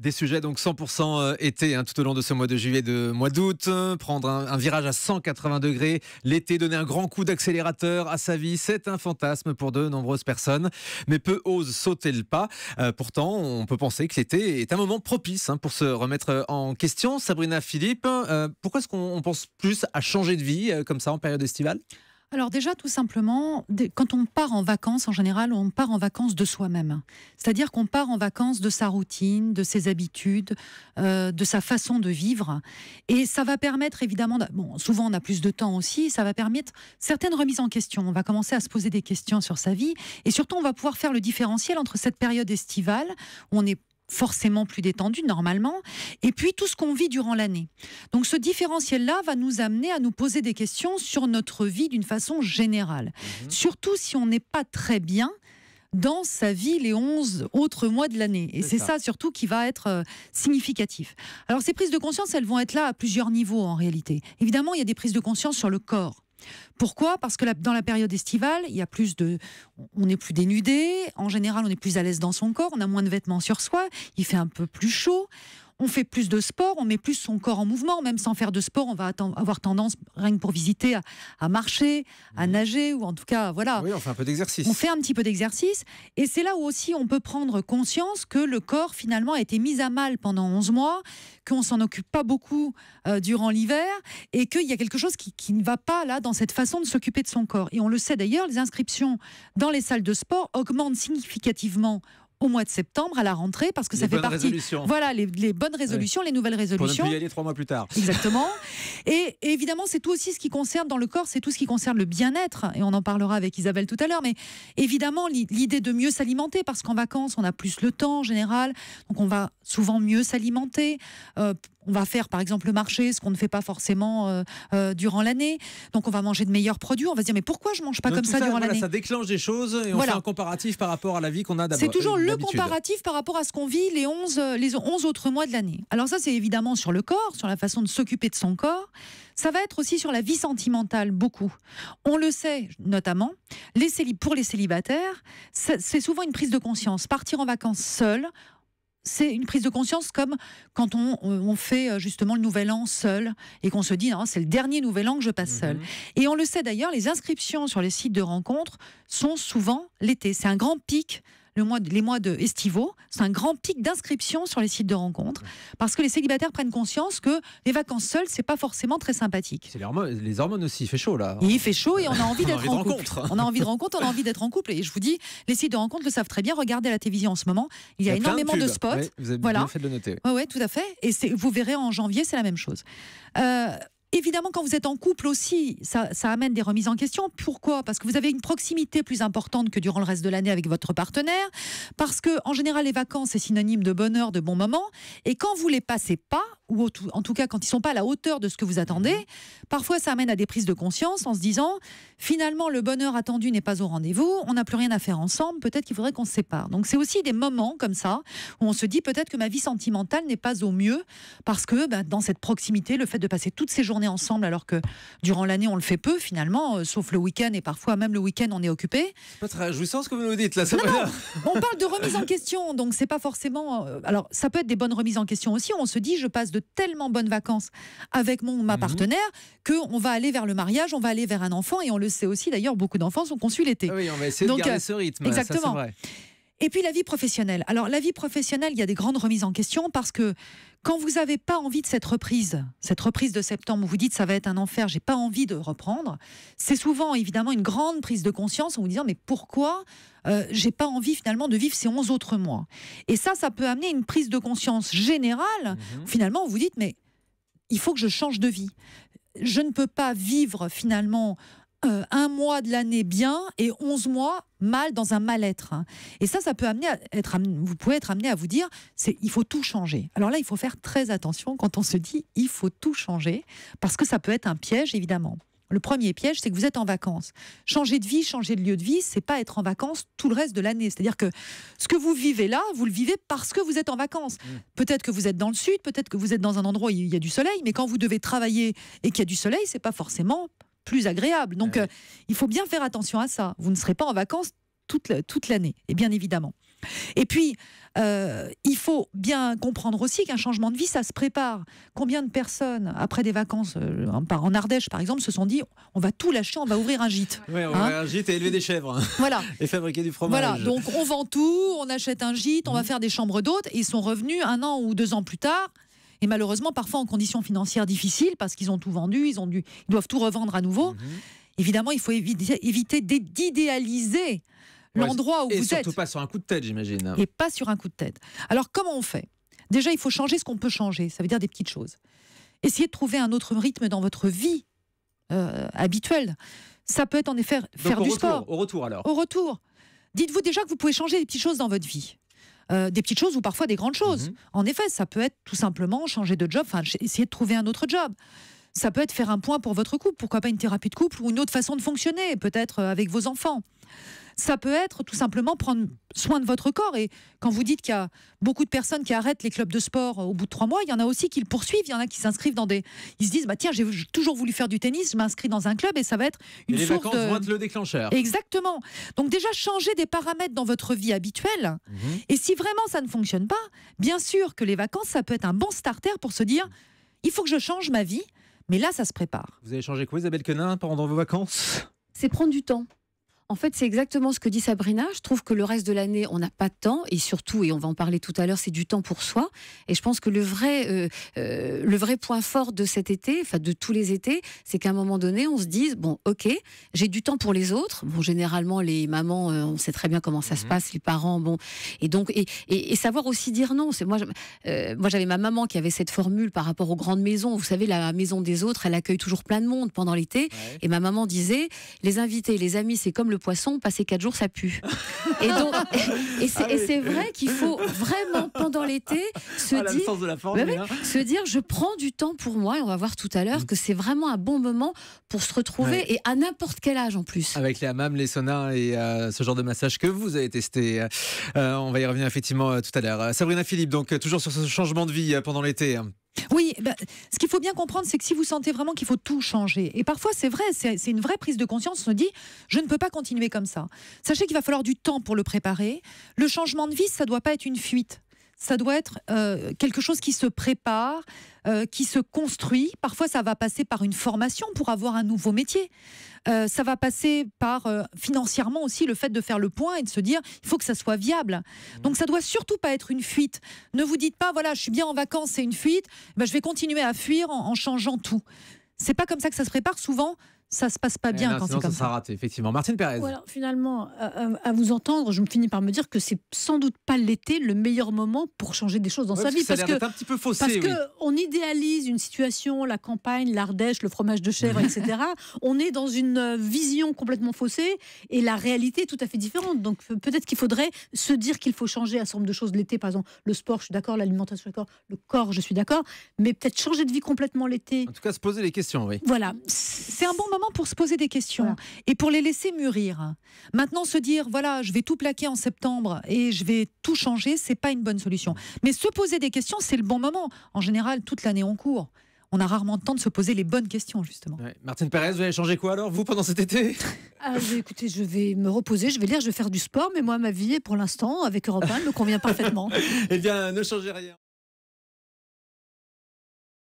Des sujets donc 100% euh, été hein, tout au long de ce mois de juillet, de mois d'août, prendre un, virage à 180 degrés, l'été donner un grand coup d'accélérateur à sa vie, c'est un fantasme pour de nombreuses personnes, mais peu osent sauter le pas. Euh, pourtant, on peut penser que l'été est un moment propice hein, pour se remettre euh, en question. Sabrina Philippe, pourquoi est-ce qu'on pense plus à changer de vie comme ça en période estivale alors déjà, tout simplement, quand on part en vacances, en général, on part en vacances de soi-même. C'est-à-dire qu'on part en vacances de sa routine, de ses habitudes, euh, de sa façon de vivre. Et ça va permettre, évidemment, souvent on a plus de temps aussi, ça va permettre certaines remises en question. On va commencer à se poser des questions sur sa vie. Et surtout, on va pouvoir faire le différentiel entre cette période estivale, où on est forcément plus détendu normalement, et puis tout ce qu'on vit durant l'année. Donc ce différentiel-là va nous amener à nous poser des questions sur notre vie d'une façon générale, mhm. surtout si on n'est pas très bien dans sa vie les 11 autres mois de l'année. Et c'est ça. surtout qui va être euh, significatif. Alors ces prises de conscience, elles vont être là à plusieurs niveaux en réalité. Évidemment, il y a des prises de conscience sur le corps. Pourquoi Parce que dans la période estivale, il y a plus de, on est plus dénudé. En général, on est plus à l'aise dans son corps. On a moins de vêtements sur soi. Il fait un peu plus chaud on fait plus de sport, on met plus son corps en mouvement. Même sans faire de sport, on va avoir tendance, rien que pour visiter, à, marcher, à mmh. nager, ou en tout cas, voilà. Oui, on fait un peu d'exercice. On fait un petit peu d'exercice. Et c'est là où aussi on peut prendre conscience que le corps, finalement, a été mis à mal pendant 11 mois, qu'on s'en occupe pas beaucoup euh, durant l'hiver, et qu'il y a quelque chose qui ne va pas là dans cette façon de s'occuper de son corps. Et on le sait d'ailleurs, les inscriptions dans les salles de sport augmentent significativement au mois de septembre à la rentrée parce que ça fait partie. Voilà, les, bonnes résolutions, les nouvelles résolutions. Pour y aller trois mois plus tard. Exactement. et, évidemment, c'est tout aussi ce qui concerne dans le corps, c'est tout ce qui concerne le bien-être. Et on en parlera avec Isabelle tout à l'heure. Mais évidemment, l'idée de mieux s'alimenter parce qu'en vacances, on a plus le temps en général. Donc on va souvent mieux s'alimenter. Euh, on va faire par exemple le marché, ce qu'on ne fait pas forcément euh, euh, durant l'année. Donc on va manger de meilleurs produits. On va se dire mais pourquoi je mange pas comme ça, durant l'année Ça déclenche des choses et on voilà. fait un comparatif par rapport à la vie qu'on a d'habitude. C'est toujours le comparatif par rapport à ce qu'on vit les 11, euh, les 11 autres mois de l'année. Alors ça c'est évidemment sur le corps, sur la façon de s'occuper de son corps. Ça va être aussi sur la vie sentimentale beaucoup. On le sait notamment, les pour les célibataires, c'est souvent une prise de conscience. Partir en vacances seul, c'est une prise de conscience comme quand on, euh, fait euh, justement le nouvel an seul et qu'on se dit non, hein, c'est le dernier nouvel an que je passe seul. Mhm. Et on le sait d'ailleurs, les inscriptions sur les sites de rencontres sont souvent l'été. C'est un grand pic mois, les mois de estivaux, c'est un grand pic d'inscription sur les sites de rencontres parce que les célibataires prennent conscience que les vacances seules, c'est pas forcément très sympathique. les hormones, aussi, il fait chaud là. il fait chaud et on a envie d'être en couple. On a envie de rencontre, on a envie d'être en couple. Et je vous dis, les sites de rencontre le savent très bien. Regardez la télévision en ce moment, il y a, énormément de, spots. vous avez voilà. bien fait de le noter. Oui, ouais, tout à fait. Et vous verrez en janvier, c'est la même chose. Euh, Évidemment, quand vous êtes en couple aussi, ça, amène des remises en question. Pourquoi Parce que vous avez une proximité plus importante que durant le reste de l'année avec votre partenaire. Parce que, en général, les vacances, c'est synonyme de bonheur, de bon moment. Et quand vous ne les passez pas, ou en tout cas quand ils sont pas à la hauteur de ce que vous attendez, mhm. parfois ça amène à des prises de conscience en se disant finalement le bonheur attendu n'est pas au rendez-vous, on n'a plus rien à faire ensemble, peut-être qu'il faudrait qu'on se sépare. Donc c'est aussi des moments comme ça où on se dit peut-être que ma vie sentimentale n'est pas au mieux parce que ben, dans cette proximité, le fait de passer toutes ces journées ensemble alors que durant l'année on le fait peu finalement, euh, sauf le week-end et parfois même le week-end on est occupé. Pas très ce que vous nous dites là. Ça non, non, on parle de remise en question, donc c'est pas forcément. Euh, alors ça peut être des bonnes remises en question aussi. On se dit je passe de tellement bonnes vacances avec mon ma mhm. partenaire que on va aller vers le mariage, on va aller vers un enfant et on le sait aussi d'ailleurs beaucoup d'enfants sont conçus l'été. Ah oui, on va essayer Donc, de euh, ce rythme. Exactement. Et puis la vie professionnelle. Alors la vie professionnelle, il y a des grandes remises en question parce que quand vous n'avez pas envie de cette reprise, cette reprise de septembre, vous dites ça va être un enfer, j'ai pas envie de reprendre. C'est souvent évidemment une grande prise de conscience en vous disant mais pourquoi euh, j'ai pas envie finalement de vivre ces 11 autres mois. Et ça, ça peut amener une prise de conscience générale. Mhm. finalement, vous dites mais il faut que je change de vie je ne peux pas vivre finalement euh, un mois de l'année bien et 11 mois mal dans un mal-être. Hein. Et ça, ça peut amener à être, vous pouvez être amené à vous dire, c'est il faut tout changer. Alors là, il faut faire très attention quand on se dit il faut tout changer, parce que ça peut être un piège évidemment. Le premier piège, c'est que vous êtes en vacances. Changer de vie, changer de lieu de vie, c'est pas être en vacances tout le reste de l'année. C'est-à-dire que ce que vous vivez là, vous le vivez parce que vous êtes en vacances. Mmh. Peut-être que vous êtes dans le sud, peut-être que vous êtes dans un endroit où il y a du soleil, mais quand vous devez travailler et qu'il y a du soleil, c'est pas forcément plus agréable. Donc, ah euh, il faut bien faire attention à ça. Vous ne serez pas en vacances toute, l'année, et bien évidemment. Et puis, euh, il faut bien comprendre aussi qu'un changement de vie, ça se prépare. Combien de personnes, après des vacances, euh, en Ardèche par exemple, se sont dit on va tout lâcher, on va ouvrir un gîte Oui, on va hein ouvrir un gîte et élever des chèvres. Voilà. et fabriquer du fromage. Voilà, donc on vend tout, on achète un gîte, on va mmh. faire des chambres d'hôtes. Ils sont revenus un an ou deux ans plus tard et malheureusement parfois en conditions financières difficiles parce qu'ils ont tout vendu, ils, ont dû, ils doivent tout revendre à nouveau. Mhm. Évidemment, il faut éviter d'idéaliser l'endroit où vous êtes. Et surtout pas sur un coup de tête, j'imagine. Et pas sur un coup de tête. Alors comment on fait Déjà, il faut changer ce qu'on peut changer, ça veut dire des petites choses. Essayez de trouver un autre rythme dans votre vie euh, habituelle. Ça peut être en effet faire, du sport. Au retour alors Au retour. Dites-vous déjà que vous pouvez changer des petites choses dans votre vie. Euh, des petites choses ou parfois des grandes choses. Mhm. En effet, ça peut être tout simplement changer de job, enfin essayer de trouver un autre job. Ça peut être faire un point pour votre couple, pourquoi pas une thérapie de couple ou une autre façon de fonctionner, peut-être euh, avec vos enfants ça peut être tout simplement prendre soin de votre corps. Et quand vous dites qu'il y a beaucoup de personnes qui arrêtent les clubs de sport au bout de trois mois, il y en a aussi qui le poursuivent, il y en a qui s'inscrivent dans des... Ils se disent, bah, tiens, j'ai toujours voulu faire du tennis, je m'inscris dans un club et ça va être une... Et les vacances de... vont être le déclencheur. Exactement. Donc déjà, changer des paramètres dans votre vie habituelle. Mhm. Et si vraiment ça ne fonctionne pas, bien sûr que les vacances, ça peut être un bon starter pour se dire, il faut que je change ma vie, mais là, ça se prépare. Vous avez changé quoi, Isabelle Quenin, pendant vos vacances C'est prendre du temps. En fait, c'est exactement ce que dit Sabrina. Je trouve que le reste de l'année, on n'a pas de temps, et surtout, et on va en parler tout à l'heure, c'est du temps pour soi. Et je pense que le vrai, euh, euh, le vrai point fort de cet été, enfin de tous les étés, c'est qu'à un moment donné, on se dise bon, ok, j'ai du temps pour les autres. Bon, généralement, les mamans, euh, on sait très bien comment ça se mhm. passe, les parents, bon, et donc et, savoir aussi dire non. C'est moi, moi j'avais ma maman qui avait cette formule par rapport aux grandes maisons. Vous savez, la maison des autres, elle accueille toujours plein de monde pendant l'été, et ma maman disait les invités, les amis, c'est comme le poisson, passer quatre jours, ça pue. et donc, et, ah c'est vrai qu'il faut vraiment pendant l'été se ah, dire, hein. se dire, je prends du temps pour moi. Et on va voir tout à l'heure mm. que c'est vraiment un bon moment pour se retrouver et à n'importe quel âge en plus. Avec les hammams, les saunas et euh, ce genre de massage que vous avez testé. Euh, on va y revenir effectivement euh, tout à l'heure. Sabrina Philippe, donc toujours sur ce changement de vie pendant l'été. Hein. Oui, bah, ce qu'il faut bien comprendre, c'est que si vous sentez vraiment qu'il faut tout changer, et parfois c'est vrai, c'est une vraie prise de conscience, on se dit, je ne peux pas continuer comme ça. Sachez qu'il va falloir du temps pour le préparer. Le changement de vie, ça ne doit pas être une fuite ça doit être euh, quelque chose qui se prépare, euh, qui se construit. Parfois, ça va passer par une formation pour avoir un nouveau métier. Euh, ça va passer par financièrement aussi le fait de faire le point et de se dire il faut que ça soit viable. Mmh. Donc ça doit surtout pas être une fuite. Ne vous dites pas voilà je suis bien en vacances c'est une fuite, ben, je vais continuer à fuir en, en changeant tout. C'est pas comme ça que ça se prépare. Souvent ça se passe pas eh bien quand c'est comme ça. ça rate, effectivement. Martine Perez. Voilà, finalement, à, vous entendre, je me finis par me dire que c'est sans doute pas l'été le meilleur moment pour changer des choses dans sa vie. parce que, un petit peu faussé. Parce on idéalise une situation, la campagne, l'Ardèche, le fromage de chèvre, etc. On est dans une euh, vision complètement faussée et la réalité est tout à fait différente. Donc peut-être qu'il faudrait se dire qu'il faut changer un certain nombre de choses l'été. Par exemple, le sport, je suis d'accord, l'alimentation, je suis d'accord, le corps, je suis d'accord. Mais peut-être changer de vie complètement l'été. En tout cas, se poser les questions, oui. Voilà. C'est un bon moment pour se poser des questions et pour les laisser mûrir. Maintenant, se dire voilà, je vais tout plaquer en septembre et je vais tout changer, c'est pas une bonne solution. Mais se poser des questions, c'est le bon moment. En général, toute l'année on cours, On a rarement le temps de se poser les bonnes questions, justement. Martine Perez, vous allez changer quoi alors, vous, pendant cet été ah, Écoutez, je vais me reposer, je vais lire, je vais faire du sport, mais moi, ma vie, pour l'instant, avec Europe 1, me convient parfaitement. eh bien, ne changez rien.